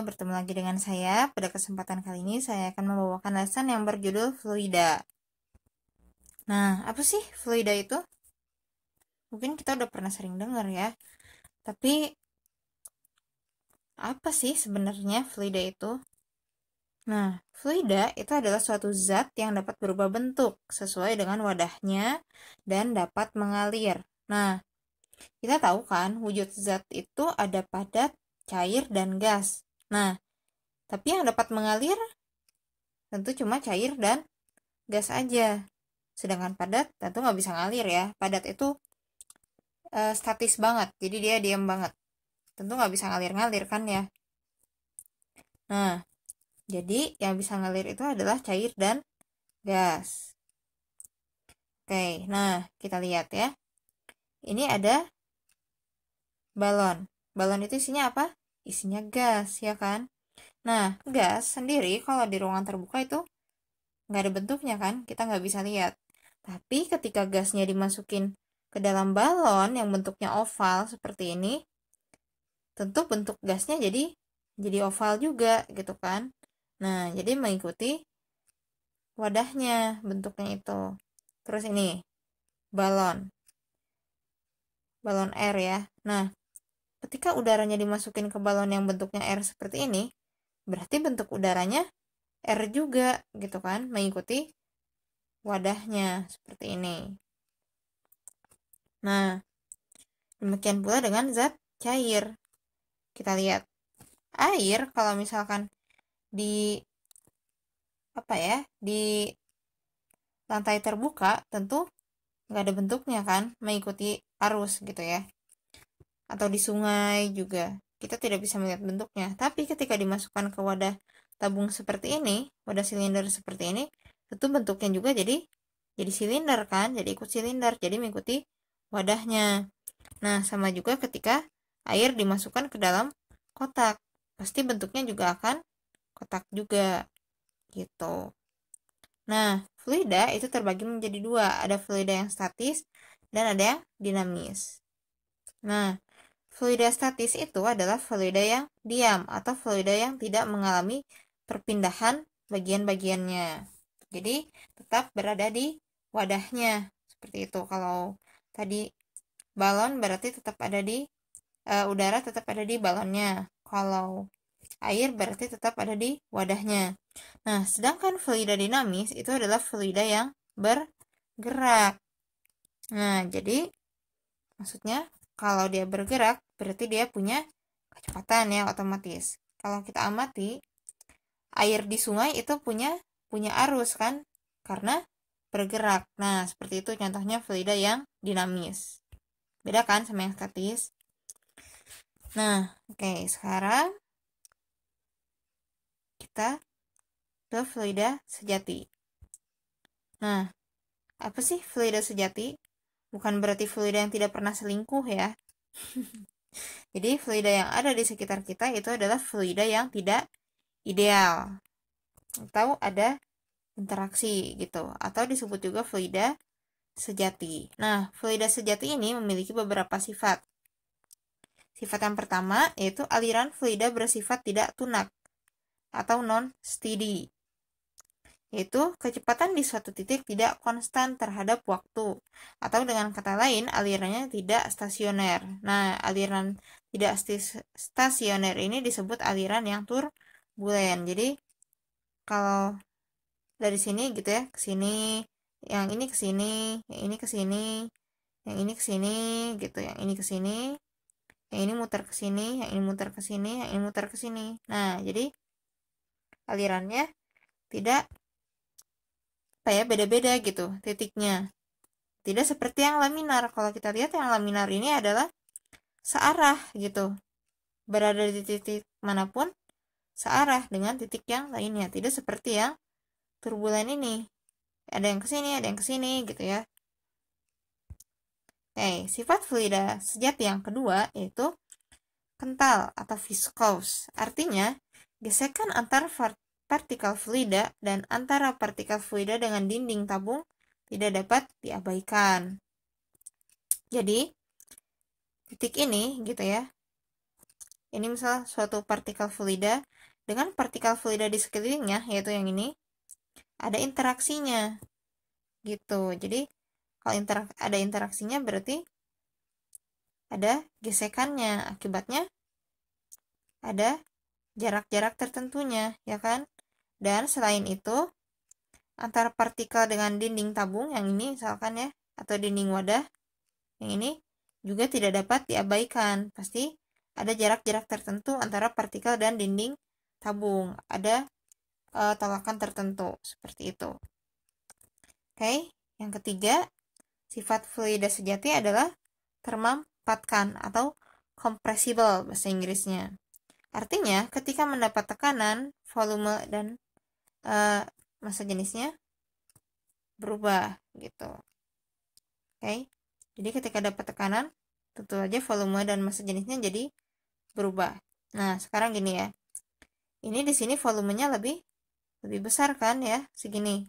bertemu lagi dengan saya. Pada kesempatan kali ini saya akan membawakan lesson yang berjudul fluida. Nah, apa sih fluida itu? Mungkin kita udah pernah sering dengar ya. Tapi apa sih sebenarnya fluida itu? Nah, fluida itu adalah suatu zat yang dapat berubah bentuk sesuai dengan wadahnya dan dapat mengalir. Nah, kita tahu kan wujud zat itu ada padat, cair, dan gas. Nah, tapi yang dapat mengalir tentu cuma cair dan gas aja. Sedangkan padat tentu nggak bisa ngalir ya. Padat itu e, statis banget, jadi dia diam banget. Tentu nggak bisa ngalir-ngalir kan ya. Nah, jadi yang bisa ngalir itu adalah cair dan gas. Oke, nah kita lihat ya. Ini ada balon. Balon itu isinya apa? isinya gas, ya kan? Nah, gas sendiri kalau di ruangan terbuka itu nggak ada bentuknya kan, kita nggak bisa lihat. Tapi ketika gasnya dimasukin ke dalam balon yang bentuknya oval seperti ini, tentu bentuk gasnya jadi jadi oval juga gitu kan. Nah, jadi mengikuti wadahnya bentuknya itu. Terus ini balon. Balon air ya. Nah, Ketika udaranya dimasukin ke balon yang bentuknya R seperti ini, berarti bentuk udaranya R juga gitu kan, mengikuti wadahnya seperti ini. Nah, demikian pula dengan zat cair. Kita lihat air kalau misalkan di apa ya di lantai terbuka tentu nggak ada bentuknya kan mengikuti arus gitu ya atau di sungai juga. Kita tidak bisa melihat bentuknya, tapi ketika dimasukkan ke wadah tabung seperti ini, wadah silinder seperti ini, tentu bentuknya juga jadi jadi silinder kan, jadi ikut silinder, jadi mengikuti wadahnya. Nah, sama juga ketika air dimasukkan ke dalam kotak, pasti bentuknya juga akan kotak juga gitu. Nah, fluida itu terbagi menjadi dua, ada fluida yang statis dan ada yang dinamis. Nah, Fluida statis itu adalah fluida yang diam atau fluida yang tidak mengalami perpindahan bagian-bagiannya. Jadi tetap berada di wadahnya seperti itu. Kalau tadi balon berarti tetap ada di e, udara tetap ada di balonnya. Kalau air berarti tetap ada di wadahnya. Nah, sedangkan fluida dinamis itu adalah fluida yang bergerak. Nah, jadi maksudnya kalau dia bergerak, berarti dia punya kecepatan ya otomatis. Kalau kita amati, air di sungai itu punya punya arus kan? Karena bergerak. Nah, seperti itu contohnya fluida yang dinamis. Beda kan sama yang statis? Nah, oke, okay, sekarang kita ke fluida sejati. Nah, apa sih fluida sejati? Bukan berarti fluida yang tidak pernah selingkuh ya. Jadi fluida yang ada di sekitar kita itu adalah fluida yang tidak ideal. Atau ada interaksi gitu. Atau disebut juga fluida sejati. Nah, fluida sejati ini memiliki beberapa sifat. Sifat yang pertama yaitu aliran fluida bersifat tidak tunak atau non steady yaitu kecepatan di suatu titik tidak konstan terhadap waktu, atau dengan kata lain alirannya tidak stasioner. Nah, aliran tidak stasioner ini disebut aliran yang turbulen. Jadi, kalau dari sini gitu ya, ke sini, yang ini ke sini, yang ini ke sini, yang ini ke sini, gitu, yang ini ke sini, yang ini muter ke sini, yang ini muter ke sini, yang ini muter ke sini. Nah, jadi alirannya tidak apa ya beda-beda gitu titiknya tidak seperti yang laminar kalau kita lihat yang laminar ini adalah searah gitu berada di titik manapun searah dengan titik yang lainnya tidak seperti yang turbulen ini ada yang kesini ada yang kesini gitu ya Oke, sifat fluida sejati yang kedua yaitu kental atau viscous. Artinya, gesekan antar partikel fluida dan antara partikel fluida dengan dinding tabung tidak dapat diabaikan. Jadi, titik ini gitu ya. Ini misal suatu partikel fluida dengan partikel fluida di sekelilingnya, yaitu yang ini, ada interaksinya gitu. Jadi, kalau interak ada interaksinya berarti ada gesekannya. Akibatnya ada jarak-jarak tertentunya, ya kan? Dan selain itu, antara partikel dengan dinding tabung yang ini misalkan ya, atau dinding wadah yang ini juga tidak dapat diabaikan. Pasti ada jarak-jarak tertentu antara partikel dan dinding tabung. Ada e, tolakan tertentu seperti itu. Oke, yang ketiga, sifat fluida sejati adalah termampatkan atau compressible bahasa Inggrisnya. Artinya, ketika mendapat tekanan, volume, dan uh, masa jenisnya berubah gitu. Oke. Okay. Jadi ketika dapat tekanan, tentu aja volume dan masa jenisnya jadi berubah. Nah, sekarang gini ya. Ini di sini volumenya lebih lebih besar kan ya, segini.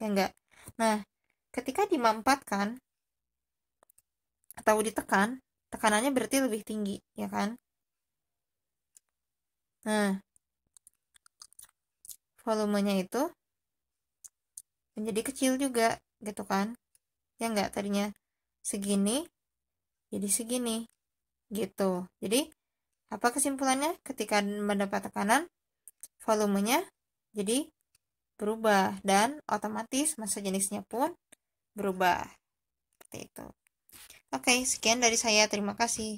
Ya enggak? Nah, ketika dimampatkan atau ditekan, tekanannya berarti lebih tinggi, ya kan? Nah, volumenya itu menjadi kecil juga gitu kan ya nggak tadinya segini jadi segini gitu jadi apa kesimpulannya ketika mendapat tekanan volumenya jadi berubah dan otomatis masa jenisnya pun berubah seperti itu oke sekian dari saya terima kasih